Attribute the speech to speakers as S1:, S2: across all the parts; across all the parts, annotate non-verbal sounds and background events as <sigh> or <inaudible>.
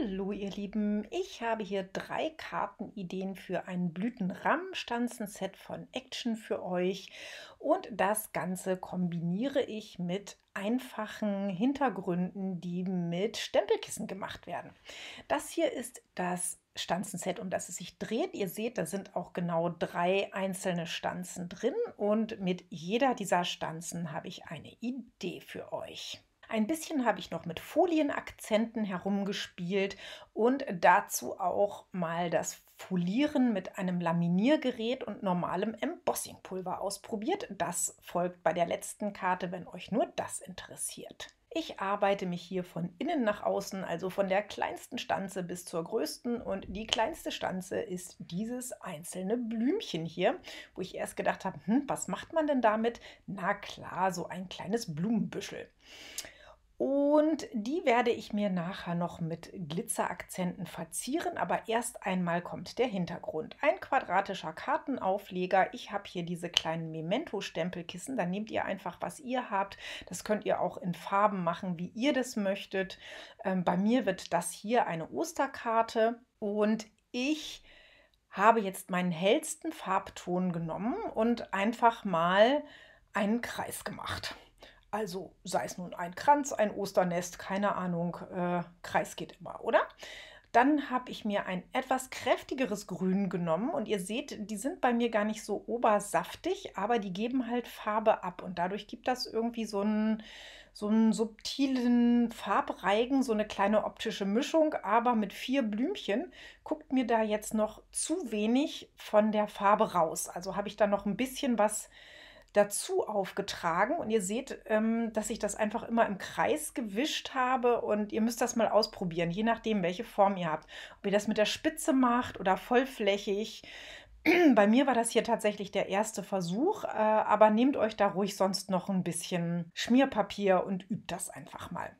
S1: Hallo ihr Lieben, ich habe hier drei Kartenideen für ein Blütenrahm-Stanzen-Set von Action für euch und das Ganze kombiniere ich mit einfachen Hintergründen, die mit Stempelkissen gemacht werden. Das hier ist das Stanzenset, um das es sich dreht. Ihr seht, da sind auch genau drei einzelne Stanzen drin und mit jeder dieser Stanzen habe ich eine Idee für euch. Ein bisschen habe ich noch mit Folienakzenten herumgespielt und dazu auch mal das Folieren mit einem Laminiergerät und normalem Embossingpulver ausprobiert. Das folgt bei der letzten Karte, wenn euch nur das interessiert. Ich arbeite mich hier von innen nach außen, also von der kleinsten Stanze bis zur größten. Und die kleinste Stanze ist dieses einzelne Blümchen hier, wo ich erst gedacht habe, hm, was macht man denn damit? Na klar, so ein kleines Blumenbüschel. Und die werde ich mir nachher noch mit Glitzerakzenten verzieren, aber erst einmal kommt der Hintergrund. Ein quadratischer Kartenaufleger. Ich habe hier diese kleinen Memento-Stempelkissen. Da nehmt ihr einfach, was ihr habt. Das könnt ihr auch in Farben machen, wie ihr das möchtet. Ähm, bei mir wird das hier eine Osterkarte und ich habe jetzt meinen hellsten Farbton genommen und einfach mal einen Kreis gemacht. Also sei es nun ein Kranz, ein Osternest, keine Ahnung, äh, Kreis geht immer, oder? Dann habe ich mir ein etwas kräftigeres Grün genommen und ihr seht, die sind bei mir gar nicht so obersaftig, aber die geben halt Farbe ab und dadurch gibt das irgendwie so einen, so einen subtilen Farbreigen, so eine kleine optische Mischung, aber mit vier Blümchen guckt mir da jetzt noch zu wenig von der Farbe raus. Also habe ich da noch ein bisschen was dazu aufgetragen und ihr seht, ähm, dass ich das einfach immer im Kreis gewischt habe und ihr müsst das mal ausprobieren, je nachdem, welche Form ihr habt. Ob ihr das mit der Spitze macht oder vollflächig. <clears throat> Bei mir war das hier tatsächlich der erste Versuch, äh, aber nehmt euch da ruhig sonst noch ein bisschen Schmierpapier und übt das einfach mal.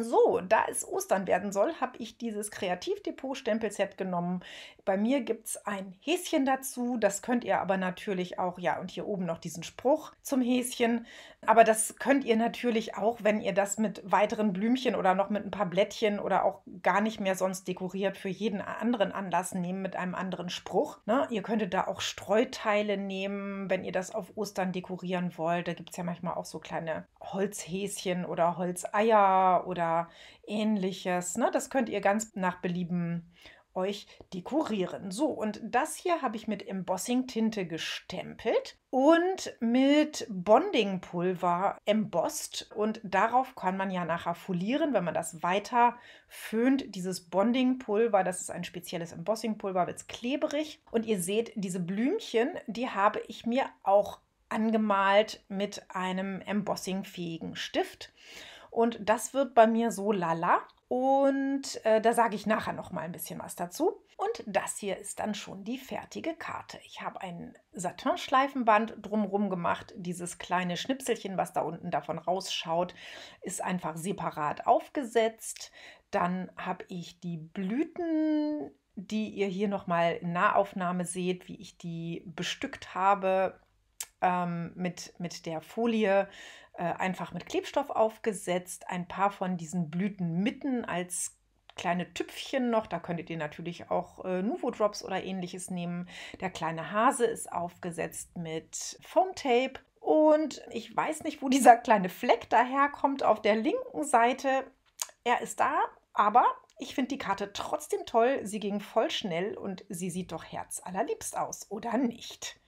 S1: So, da es Ostern werden soll, habe ich dieses Kreativdepot-Stempelset genommen. Bei mir gibt es ein Häschen dazu. Das könnt ihr aber natürlich auch, ja, und hier oben noch diesen Spruch zum Häschen. Aber das könnt ihr natürlich auch, wenn ihr das mit weiteren Blümchen oder noch mit ein paar Blättchen oder auch gar nicht mehr sonst dekoriert, für jeden anderen Anlass nehmen mit einem anderen Spruch. Ne? Ihr könntet da auch Streuteile nehmen, wenn ihr das auf Ostern dekorieren wollt. Da gibt es ja manchmal auch so kleine Holzhäschen oder Holzeier oder oder ähnliches. Ne? Das könnt ihr ganz nach Belieben euch dekorieren. So, und das hier habe ich mit Embossing-Tinte gestempelt und mit Bonding-Pulver embossed. Und darauf kann man ja nachher folieren, wenn man das weiter föhnt. Dieses Bonding-Pulver, das ist ein spezielles Embossing-Pulver, wird klebrig. Und ihr seht, diese Blümchen, die habe ich mir auch angemalt mit einem embossingfähigen Stift. Und das wird bei mir so lala. Und äh, da sage ich nachher noch mal ein bisschen was dazu. Und das hier ist dann schon die fertige Karte. Ich habe ein Satin-Schleifenband drumherum gemacht. Dieses kleine Schnipselchen, was da unten davon rausschaut, ist einfach separat aufgesetzt. Dann habe ich die Blüten, die ihr hier noch mal in Nahaufnahme seht, wie ich die bestückt habe ähm, mit, mit der Folie äh, einfach mit Klebstoff aufgesetzt, ein paar von diesen Blüten mitten als kleine Tüpfchen noch. Da könntet ihr natürlich auch äh, Nuvo Drops oder ähnliches nehmen. Der kleine Hase ist aufgesetzt mit Foam Tape. Und ich weiß nicht, wo <laughs> dieser kleine Fleck daherkommt auf der linken Seite. Er ist da, aber ich finde die Karte trotzdem toll. Sie ging voll schnell und sie sieht doch herzallerliebst aus, oder nicht?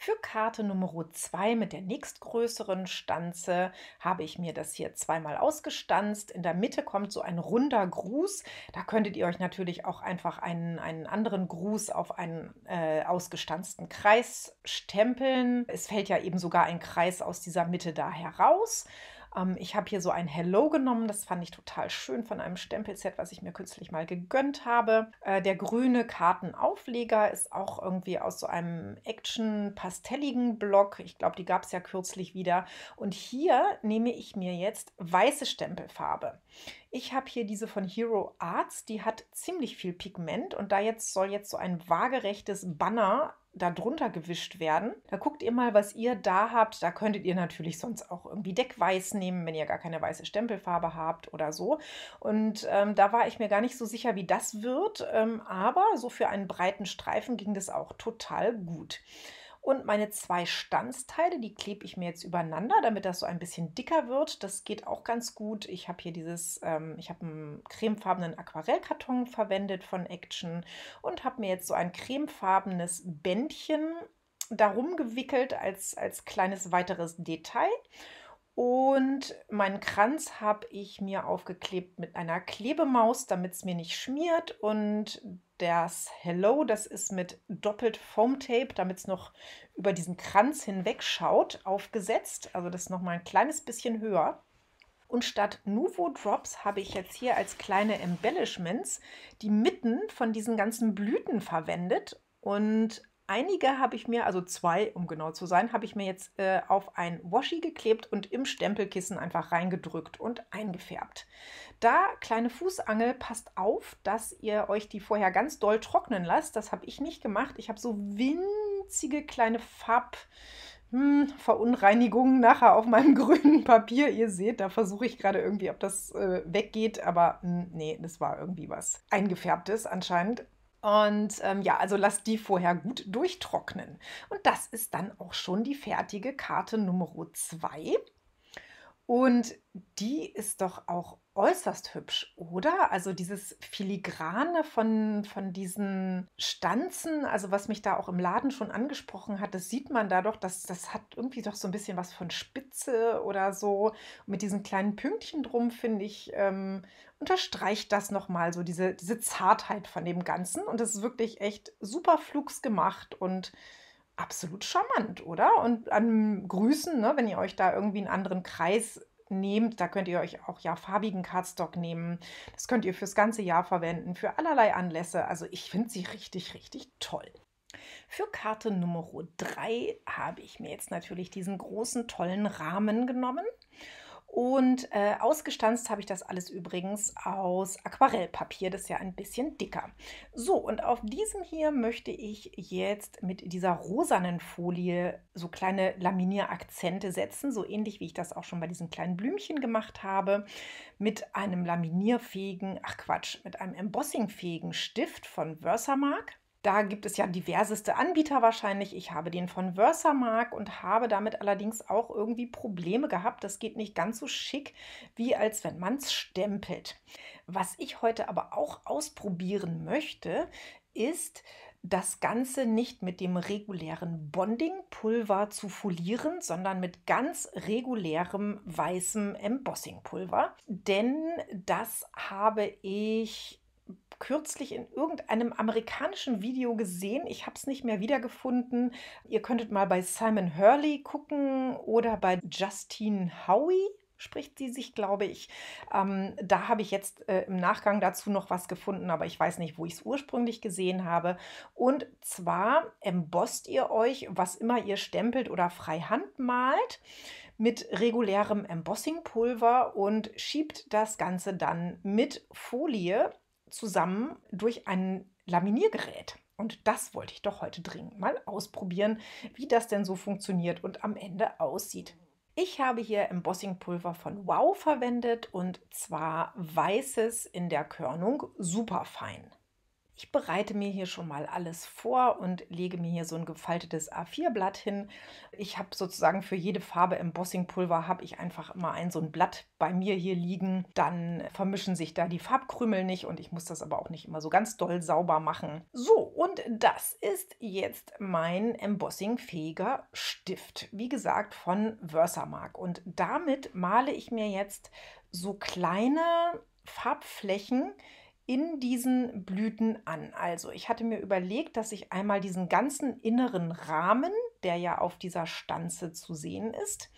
S1: Für Karte Nummer 2 mit der nächstgrößeren Stanze habe ich mir das hier zweimal ausgestanzt. In der Mitte kommt so ein runder Gruß. Da könntet ihr euch natürlich auch einfach einen, einen anderen Gruß auf einen äh, ausgestanzten Kreis stempeln. Es fällt ja eben sogar ein Kreis aus dieser Mitte da heraus. Ähm, ich habe hier so ein Hello genommen, das fand ich total schön von einem Stempelset, was ich mir kürzlich mal gegönnt habe. Äh, der grüne Kartenaufleger ist auch irgendwie aus so einem Action-pastelligen Block. Ich glaube, die gab es ja kürzlich wieder. Und hier nehme ich mir jetzt weiße Stempelfarbe. Ich habe hier diese von Hero Arts, die hat ziemlich viel Pigment und da jetzt soll jetzt so ein waagerechtes Banner da drunter gewischt werden. Da guckt ihr mal, was ihr da habt. Da könntet ihr natürlich sonst auch irgendwie Deckweiß nehmen, wenn ihr gar keine weiße Stempelfarbe habt oder so. Und ähm, da war ich mir gar nicht so sicher, wie das wird. Ähm, aber so für einen breiten Streifen ging das auch total gut. Und meine zwei Stanzteile, die klebe ich mir jetzt übereinander, damit das so ein bisschen dicker wird. Das geht auch ganz gut. Ich habe hier dieses, ähm, ich habe einen cremefarbenen Aquarellkarton verwendet von Action und habe mir jetzt so ein cremefarbenes Bändchen darum gewickelt als, als kleines weiteres Detail. Und meinen Kranz habe ich mir aufgeklebt mit einer Klebemaus, damit es mir nicht schmiert. Und das Hello. Das ist mit doppelt Foam Tape, damit es noch über diesen Kranz hinweg schaut, aufgesetzt. Also das ist nochmal ein kleines bisschen höher. Und statt Nuvo Drops habe ich jetzt hier als kleine Embellishments die Mitten von diesen ganzen Blüten verwendet und einige habe ich mir, also zwei, um genau zu sein, habe ich mir jetzt äh, auf ein Washi geklebt und im Stempelkissen einfach reingedrückt und eingefärbt. Da kleine Fußangel, passt auf, dass ihr euch die vorher ganz doll trocknen lasst. Das habe ich nicht gemacht. Ich habe so winzige kleine Farb... Hm, Verunreinigungen nachher auf meinem <laughs> grünen Papier. Ihr seht, da versuche ich gerade irgendwie, ob das äh, weggeht, aber mh, hm, nee, das war irgendwie was eingefärbtes anscheinend. Und ähm, ja, also lasst die vorher gut durchtrocknen. Und das ist dann auch schon die fertige Karte Nummer 2. Und die ist doch auch äußerst hübsch, oder? Also dieses Filigrane von, von diesen Stanzen, also was mich da auch im Laden schon angesprochen hat, das sieht man da doch, das, das hat irgendwie doch so ein bisschen was von Spitze oder so. mit diesen kleinen Pünktchen drum, finde ich, ähm, unterstreicht das nochmal so, diese, diese Zartheit von dem Ganzen. Und es ist wirklich echt super flugs gemacht und absolut charmant, oder? Und an Grüßen, ne, wenn ihr euch da irgendwie einen anderen Kreis nehmt, da könnt ihr euch auch ja farbigen Cardstock nehmen. Das könnt ihr fürs ganze Jahr verwenden, für allerlei Anlässe. Also ich finde sie richtig, richtig toll. Für Karte Nummer 3 habe ich mir jetzt natürlich diesen großen, tollen Rahmen genommen und äh, ausgestanzt habe ich das alles übrigens aus Aquarellpapier, das ist ja ein bisschen dicker. So, und auf diesem hier möchte ich jetzt mit dieser rosanen Folie so kleine Laminier-Akzente setzen, so ähnlich wie ich das auch schon bei diesen kleinen Blümchen gemacht habe, mit einem laminierfähigen, ach Quatsch, mit einem embossingfähigen Stift von Versamark. Da gibt es ja diverseste Anbieter wahrscheinlich. Ich habe den von Versamark und habe damit allerdings auch irgendwie Probleme gehabt. Das geht nicht ganz so schick, wie als wenn man es stempelt. Was ich heute aber auch ausprobieren möchte, ist, das Ganze nicht mit dem regulären Bonding-Pulver zu folieren, sondern mit ganz regulärem weißem Embossing-Pulver. Denn das habe ich kürzlich in irgendeinem amerikanischen Video gesehen. Ich habe es nicht mehr wiedergefunden. Ihr könntet mal bei Simon Hurley gucken oder bei Justine Howie spricht sie sich, glaube ich. Ähm, da habe ich jetzt äh, im Nachgang dazu noch was gefunden, aber ich weiß nicht, wo ich es ursprünglich gesehen habe. Und zwar embosst ihr euch, was immer ihr stempelt oder freihand malt, mit regulärem Embossingpulver und schiebt das Ganze dann mit Folie zusammen durch ein Laminiergerät. Und das wollte ich doch heute dringend mal ausprobieren, wie das denn so funktioniert und am Ende aussieht. Ich habe hier Embossingpulver von Wow verwendet und zwar weißes in der Körnung superfein. Ich bereite mir hier schon mal alles vor und lege mir hier so ein gefaltetes A4-Blatt hin. Ich habe sozusagen für jede Farbe Embossing-Pulver habe ich einfach immer ein so ein Blatt bei mir hier liegen. Dann vermischen sich da die Farbkrümel nicht und ich muss das aber auch nicht immer so ganz doll sauber machen. So, und das ist jetzt mein Embossing-fähiger Stift. Wie gesagt, von Versamark. Und damit male ich mir jetzt so kleine Farbflächen in diesen Blüten an. Also ich hatte mir überlegt, dass ich einmal diesen ganzen inneren Rahmen, der ja auf dieser Stanze zu sehen ist,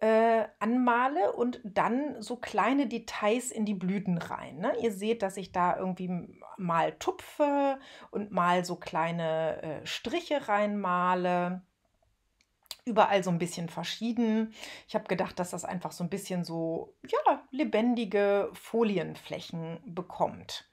S1: äh, anmale und dann so kleine Details in die Blüten rein. Ne? Ihr seht, dass ich da irgendwie mal tupfe und mal so kleine äh, Striche reinmale überall so ein bisschen verschieden. Ich habe gedacht, dass das einfach so ein bisschen so ja, lebendige Folienflächen bekommt.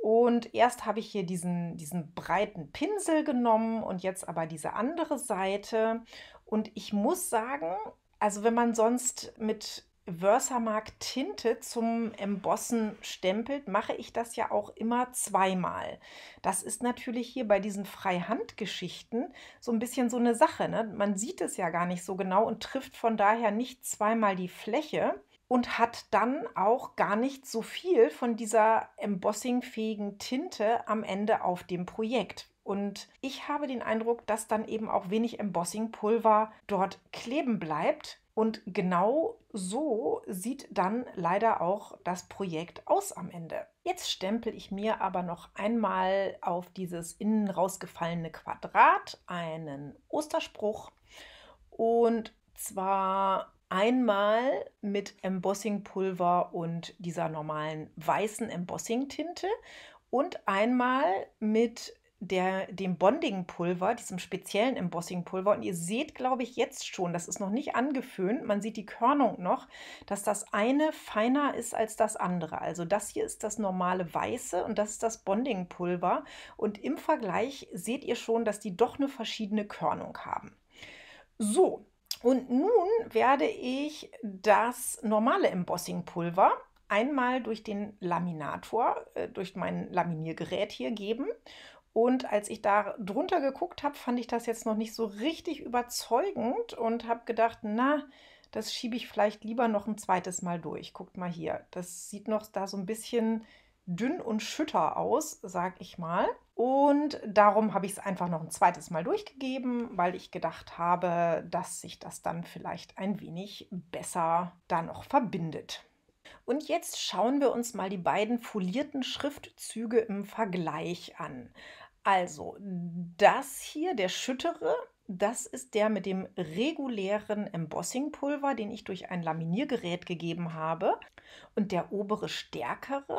S1: Und erst habe ich hier diesen, diesen breiten Pinsel genommen und jetzt aber diese andere Seite. Und ich muss sagen, also wenn man sonst mit Versamark Tinte zum Embossen stempelt, mache ich das ja auch immer zweimal. Das ist natürlich hier bei diesen Freihandgeschichten so ein bisschen so eine Sache. Ne? Man sieht es ja gar nicht so genau und trifft von daher nicht zweimal die Fläche und hat dann auch gar nicht so viel von dieser embossingfähigen Tinte am Ende auf dem Projekt. Und ich habe den Eindruck, dass dann eben auch wenig Embossingpulver dort kleben bleibt und genau so sieht dann leider auch das Projekt aus am Ende. Jetzt stempel ich mir aber noch einmal auf dieses innen rausgefallene Quadrat einen Osterspruch und zwar einmal mit Embossingpulver und dieser normalen weißen Embossing-Tinte und einmal mit der, dem Bonding-Pulver, diesem speziellen Embossing-Pulver. Und ihr seht, glaube ich, jetzt schon, das ist noch nicht angeföhnt, man sieht die Körnung noch, dass das eine feiner ist als das andere. Also das hier ist das normale Weiße und das ist das Bonding-Pulver. Und im Vergleich seht ihr schon, dass die doch eine verschiedene Körnung haben. So, und nun werde ich das normale Embossing-Pulver einmal durch den Laminator, äh, durch mein Laminiergerät hier geben und als ich da drunter geguckt habe, fand ich das jetzt noch nicht so richtig überzeugend und habe gedacht, na, das schiebe ich vielleicht lieber noch ein zweites Mal durch. Guckt mal hier, das sieht noch da so ein bisschen dünn und schütter aus, sag ich mal. Und darum habe ich es einfach noch ein zweites Mal durchgegeben, weil ich gedacht habe, dass sich das dann vielleicht ein wenig besser da noch verbindet. Und jetzt schauen wir uns mal die beiden folierten Schriftzüge im Vergleich an. Also, das hier, der schüttere, das ist der mit dem regulären Embossingpulver, den ich durch ein Laminiergerät gegeben habe. Und der obere stärkere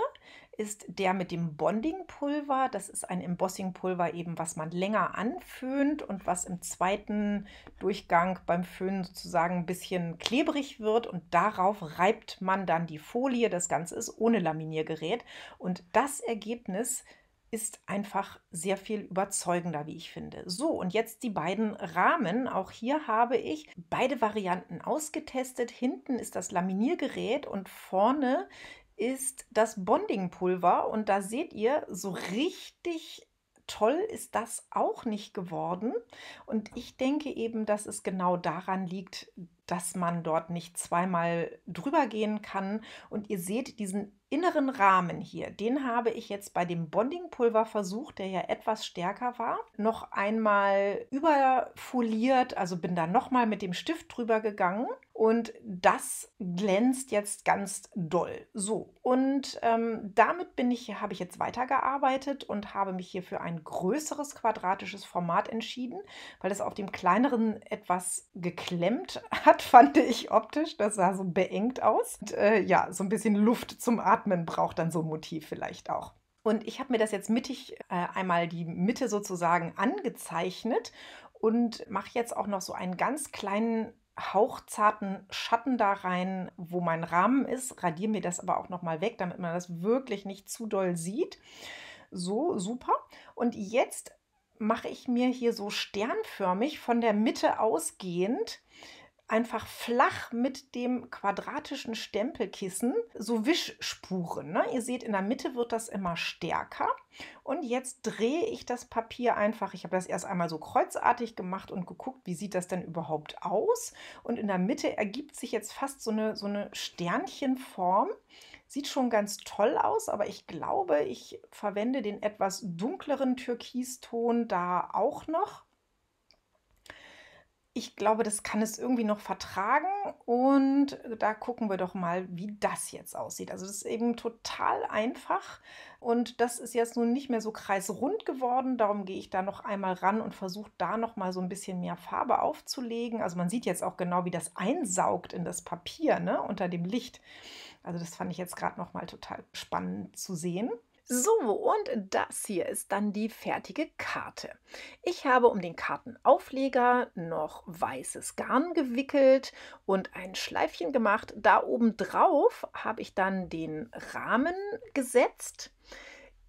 S1: ist der mit dem Bonding-Pulver. Das ist ein Embossing-Pulver eben, was man länger anföhnt und was im zweiten Durchgang beim Föhnen sozusagen ein bisschen klebrig wird und darauf reibt man dann die Folie. Das Ganze ist ohne Laminiergerät und das Ergebnis ist einfach sehr viel überzeugender, wie ich finde. So, und jetzt die beiden Rahmen. Auch hier habe ich beide Varianten ausgetestet. Hinten ist das Laminiergerät und vorne ist das Bondingpulver Und da seht ihr, so richtig toll ist das auch nicht geworden. Und ich denke eben, dass es genau daran liegt, dass man dort nicht zweimal drüber gehen kann. Und ihr seht diesen inneren Rahmen hier, den habe ich jetzt bei dem Bondingpulver versucht, der ja etwas stärker war, noch einmal überfoliert, also bin da nochmal mit dem Stift drüber gegangen und das glänzt jetzt ganz doll. So, und ähm, damit bin ich, habe ich jetzt weitergearbeitet und habe mich hier für ein größeres quadratisches Format entschieden, weil das auf dem kleineren etwas geklemmt <laughs> hat, fand ich optisch. Das sah so beengt aus. Und, äh, ja, so ein bisschen Luft zum Atmen braucht dann so ein Motiv vielleicht auch. Und ich habe mir das jetzt mittig äh, einmal die Mitte sozusagen angezeichnet und mache jetzt auch noch so einen ganz kleinen hauchzarten Schatten da rein, wo mein Rahmen ist. Radiere mir das aber auch nochmal weg, damit man das wirklich nicht zu doll sieht. So, super. Und jetzt mache ich mir hier so sternförmig von der Mitte ausgehend einfach flach mit dem quadratischen Stempelkissen so Wischspuren. Ne? Ihr seht, in der Mitte wird das immer stärker. Und jetzt drehe ich das Papier einfach. Ich habe das erst einmal so kreuzartig gemacht und geguckt, wie sieht das denn überhaupt aus. Und in der Mitte ergibt sich jetzt fast so eine, so eine Sternchenform. Sieht schon ganz toll aus, aber ich glaube, ich verwende den etwas dunkleren Türkiston da auch noch ich glaube, das kann es irgendwie noch vertragen und da gucken wir doch mal, wie das jetzt aussieht. Also das ist eben total einfach und das ist jetzt nun nicht mehr so kreisrund geworden, darum gehe ich da noch einmal ran und versuche da noch mal so ein bisschen mehr Farbe aufzulegen. Also man sieht jetzt auch genau, wie das einsaugt in das Papier ne, unter dem Licht. Also das fand ich jetzt gerade noch mal total spannend zu sehen. So, und das hier ist dann die fertige Karte. Ich habe um den Kartenaufleger noch weißes Garn gewickelt und ein Schleifchen gemacht. Da oben drauf habe ich dann den Rahmen gesetzt.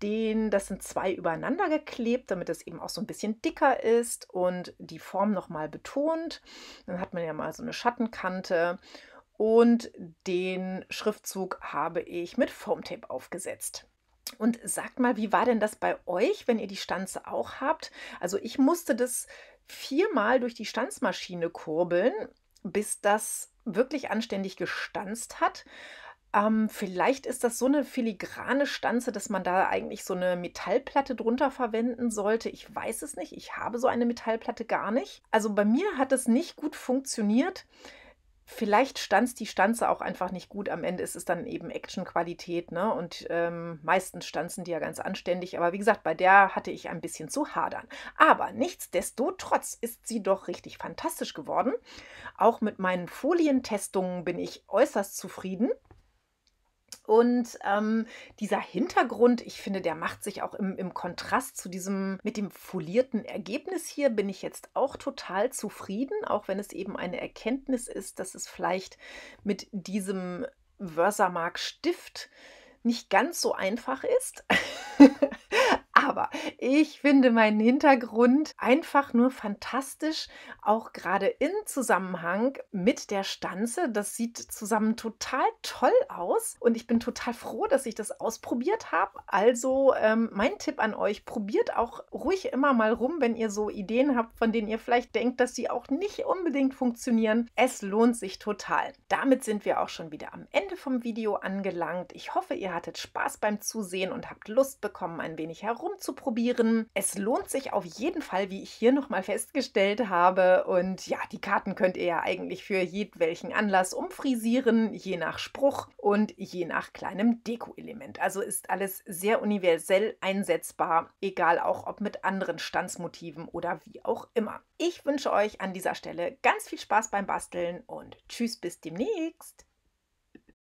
S1: Den, das sind zwei übereinander geklebt, damit es eben auch so ein bisschen dicker ist und die Form nochmal betont. Dann hat man ja mal so eine Schattenkante. Und den Schriftzug habe ich mit Foamtape aufgesetzt. Und sagt mal, wie war denn das bei euch, wenn ihr die Stanze auch habt? Also ich musste das viermal durch die Stanzmaschine kurbeln, bis das wirklich anständig gestanzt hat. Ähm, vielleicht ist das so eine filigrane Stanze, dass man da eigentlich so eine Metallplatte drunter verwenden sollte. Ich weiß es nicht. Ich habe so eine Metallplatte gar nicht. Also bei mir hat es nicht gut funktioniert. Vielleicht stanzt die Stanze auch einfach nicht gut. Am Ende ist es dann eben Action-Qualität, ne? Und ähm, meistens stanzen die ja ganz anständig. Aber wie gesagt, bei der hatte ich ein bisschen zu hadern. Aber nichtsdestotrotz ist sie doch richtig fantastisch geworden. Auch mit meinen Folientestungen bin ich äußerst zufrieden. Und ähm, dieser Hintergrund, ich finde, der macht sich auch im, im, Kontrast zu diesem mit dem folierten Ergebnis hier, bin ich jetzt auch total zufrieden, auch wenn es eben eine Erkenntnis ist, dass es vielleicht mit diesem Wörsermark Stift nicht ganz so einfach ist. <laughs> Aber ich finde meinen Hintergrund einfach nur fantastisch, auch gerade in Zusammenhang mit der Stanze. Das sieht zusammen total toll aus und ich bin total froh, dass ich das ausprobiert habe. Also ähm, mein Tipp an euch, probiert auch ruhig immer mal rum, wenn ihr so Ideen habt, von denen ihr vielleicht denkt, dass sie auch nicht unbedingt funktionieren. Es lohnt sich total. Damit sind wir auch schon wieder am Ende vom Video angelangt. Ich hoffe, ihr hattet Spaß beim Zusehen und habt Lust bekommen, ein wenig herum rumzuprobieren. Es lohnt sich auf jeden Fall, wie ich hier nochmal festgestellt habe. Und ja, die Karten könnt ihr ja eigentlich für jedwelchen Anlass umfrisieren, je nach Spruch und je nach kleinem Deko-Element. Also ist alles sehr universell einsetzbar, egal auch ob mit anderen Stanzmotiven oder wie auch immer. Ich wünsche euch an dieser Stelle ganz viel Spaß beim Basteln und tschüss bis demnächst.